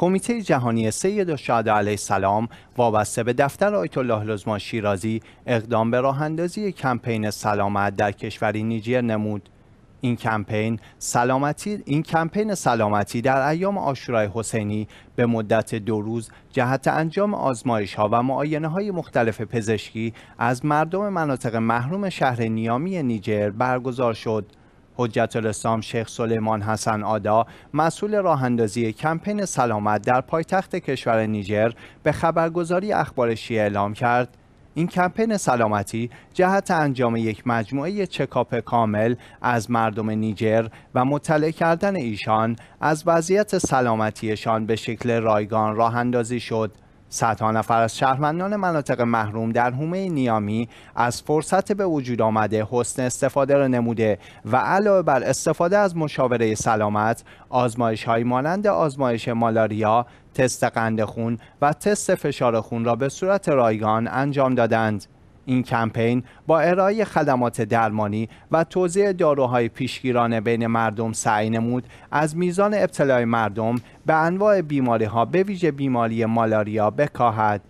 کمیته جهانی سید شاده علیه السلام وابسته به دفتر آیت الله لزمان شیرازی اقدام به راه اندازی کمپین سلامت در کشوری نیجر نمود این کمپین سلامتی این کمپین سلامتی در ایام آشورای حسینی به مدت دو روز جهت انجام آزمایش ها و معاینه های مختلف پزشکی از مردم مناطق محروم شهر نیامی نیجر برگزار شد حجت الاسلام شیخ سلیمان حسن آدا مسئول راه اندازی کمپین سلامت در پایتخت کشور نیجر به خبرگزاری اخبار شیعه اعلام کرد این کمپین سلامتی جهت انجام یک مجموعه چکاپ کامل از مردم نیجر و مطلع کردن ایشان از وضعیت سلامتیشان به شکل رایگان راه اندازی شد صدها نفر از شهروندان مناطق محروم در حومه نیامی از فرصت به وجود آمده حسن استفاده را نموده و علاوه بر استفاده از مشاوره سلامت آزمایش های مانند آزمایش مالاریا تست قند خون و تست فشار خون را به صورت رایگان انجام دادند این کمپین با ارائه خدمات درمانی و توزیع داروهای پیشگیرانه بین مردم سعی نمود از میزان ابتلای مردم به انواع بیماری ها به ویژه بیماری مالاریا بکاهد